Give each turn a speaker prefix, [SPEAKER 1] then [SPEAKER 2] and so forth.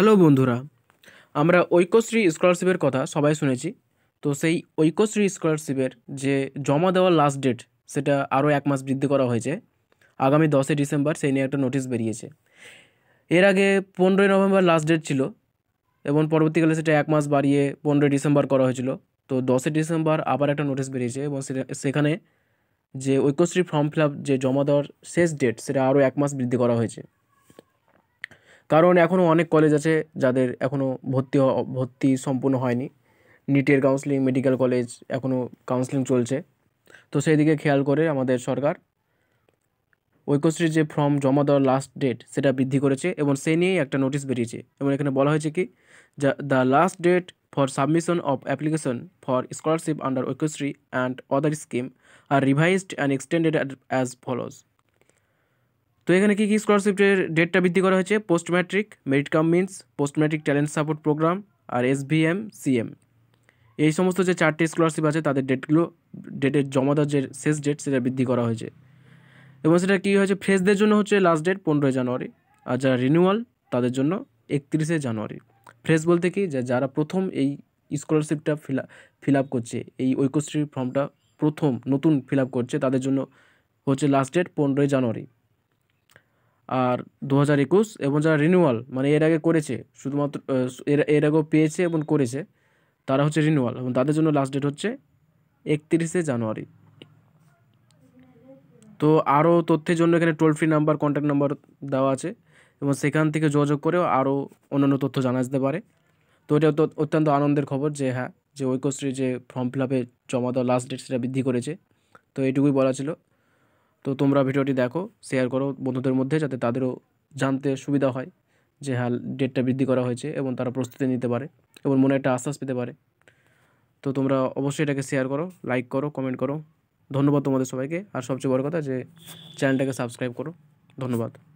[SPEAKER 1] hello বন্ধুরা আমরা ঐক্যশ্রী স্কলারশিপের কথা সবাই শুনেছি তো সেই ঐক্যশ্রী স্কলারশিপের যে জমা দেওয়ার লাস্ট ডেট সেটা আরও এক মাস বৃদ্ধি করা হয়েছে আগামী দশই ডিসেম্বর সেই নিয়ে একটা নোটিশ বেরিয়েছে এর আগে পনেরোই নভেম্বর লাস্ট ডেট ছিল এবং পরবর্তীকালে সেটা এক মাস বাড়িয়ে পনেরোই ডিসেম্বর করা হয়েছিল তো দশই ডিসেম্বর আবার একটা নোটিশ বেরিয়েছে এবং সেখানে যে ঐক্যশ্রী ফর্ম ফিল যে জমা দেওয়ার শেষ ডেট সেটা আরও এক মাস বৃদ্ধি করা হয়েছে কারণ এখনও অনেক কলেজ আছে যাদের এখনও ভর্তি ভর্তি সম্পূর্ণ হয়নি নিটের কাউন্সিলিং মেডিকেল কলেজ এখনও কাউন্সিলিং চলছে তো সেই দিকে খেয়াল করে আমাদের সরকার ঐক্যশ্রীর যে ফর্ম জমা দেওয়ার লাস্ট ডেট সেটা বৃদ্ধি করেছে এবং সেই নিয়েই একটা নোটিশ বেরিয়েছে এবং এখানে বলা হয়েছে কি the last date for submission of application for scholarship under Aikyashree and other scheme আর revised and extended as follows তো এখানে কী কী স্কলারশিপের ডেটটা বৃদ্ধি করা হয়েছে post matric merit cum means post matric talent support programme আর এস ভিএম সিএম এই সমস্ত যে চারটে স্কলারশিপ আছে তাদের ডেটগুলো ডেটের জমা দেওয়ার যে শেষ ডেট সেটা বৃদ্ধি করা হয়েছে এবং সেটা কী হয়েছে ফ্রেশদের জন্য হচ্ছে লাস্ট ডেট পনেরোই জানুয়ারি আর যারা রিনিউয়াল তাদের জন্য একত্রিশে জানুয়ারি ফ্রেশ বলতে কি যে যারা প্রথম এই স্কলারশিপটা ফিল ফিল আপ করছে এই ঐক্যশ্রী ফর্মটা প্রথম নতুন ফিল আপ করছে তাদের জন্য হচ্ছে লাস্ট ডেট পনেরোই জানুয়ারি আর দু হাজার একুশ এবং যারা রিনিউয়াল মানে এর আগে করেছে শুধুমাত্র এর আগেও পেয়েছে এবং করেছে তারা হচ্ছে রিনিউয়াল এবং তাদের জন্য লাস্ট ডেট হচ্ছে একত্রিশে জানুয়ারি তো আরও তথ্যের জন্য এখানে toll free number contact number দেওয়া আছে এবং সেখান থেকে যোগাযোগ করেও আরও অন্যান্য তথ্য জানা যেতে পারে তো এটা তো অত্যন্ত আনন্দের খবর যে হ্যাঁ যে ঐক্যশ্রী যে ফর্ম ফিল আপে জমা দেওয়া লাস্ট ডেট সেটা বৃদ্ধি করেছে তো এইটুকুই বলা ছিল তো তোমরা ভিডিওটি দেখো শেয়ার করো বন্ধুদের মধ্যে যাতে তাদেরও জানতে সুবিধা হয় যে হ্যাঁ ডেটটা বৃদ্ধি করা হয়েছে এবং তারা প্রস্তুতি নিতে পারে এবং মনে একটা আশ্বাস পেতে পারে তো তোমরা অবশ্যই এটাকে শেয়ার করো লাইক করো কমেন্ট করো ধন্যবাদ তোমাদের সবাইকে আর সবচেয়ে বড় কথা যে চ্যানেলটাকে সাবস্ক্রাইব করো ধন্যবাদ